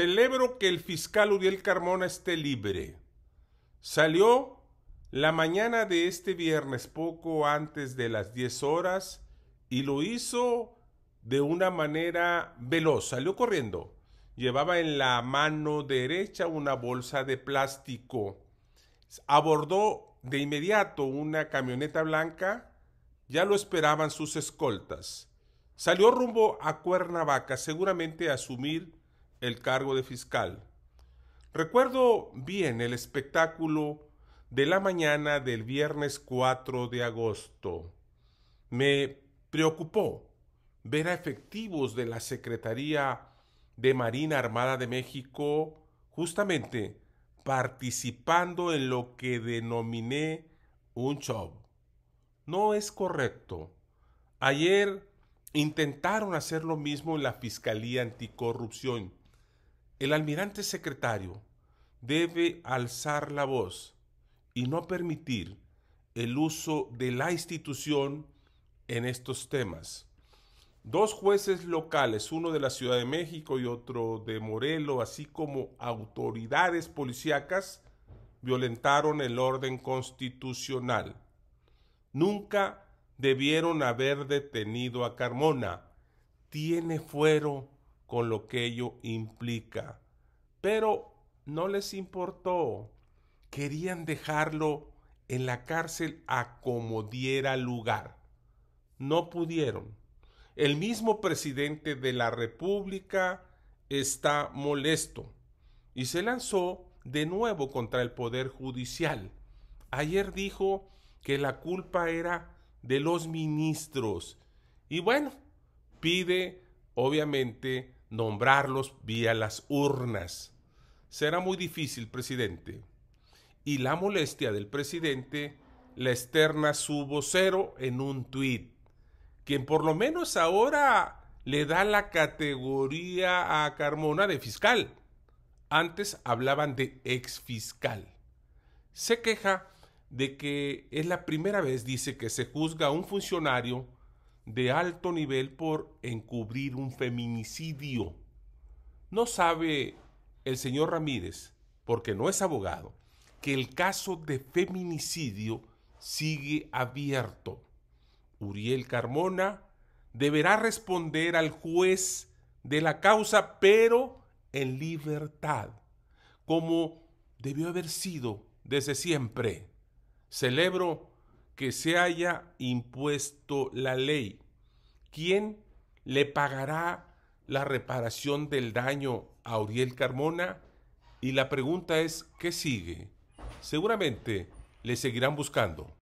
Celebro que el fiscal Uriel Carmona esté libre. Salió la mañana de este viernes poco antes de las 10 horas y lo hizo de una manera veloz, salió corriendo. Llevaba en la mano derecha una bolsa de plástico. Abordó de inmediato una camioneta blanca, ya lo esperaban sus escoltas. Salió rumbo a Cuernavaca, seguramente a asumir el cargo de fiscal. Recuerdo bien el espectáculo de la mañana del viernes 4 de agosto. Me preocupó ver a efectivos de la Secretaría de Marina Armada de México justamente participando en lo que denominé un show. No es correcto. Ayer intentaron hacer lo mismo en la Fiscalía Anticorrupción el almirante secretario debe alzar la voz y no permitir el uso de la institución en estos temas. Dos jueces locales, uno de la Ciudad de México y otro de Morelos, así como autoridades policíacas, violentaron el orden constitucional. Nunca debieron haber detenido a Carmona. Tiene fuero con lo que ello implica. Pero no les importó. Querían dejarlo en la cárcel a como diera lugar. No pudieron. El mismo presidente de la República está molesto y se lanzó de nuevo contra el Poder Judicial. Ayer dijo que la culpa era de los ministros y bueno, pide obviamente nombrarlos vía las urnas. Será muy difícil, presidente. Y la molestia del presidente la externa su vocero en un tuit, quien por lo menos ahora le da la categoría a Carmona de fiscal. Antes hablaban de ex fiscal. Se queja de que es la primera vez, dice, que se juzga a un funcionario de alto nivel por encubrir un feminicidio. No sabe el señor Ramírez, porque no es abogado, que el caso de feminicidio sigue abierto. Uriel Carmona deberá responder al juez de la causa, pero en libertad, como debió haber sido desde siempre. Celebro que se haya impuesto la ley? ¿Quién le pagará la reparación del daño a Uriel Carmona? Y la pregunta es, ¿qué sigue? Seguramente le seguirán buscando.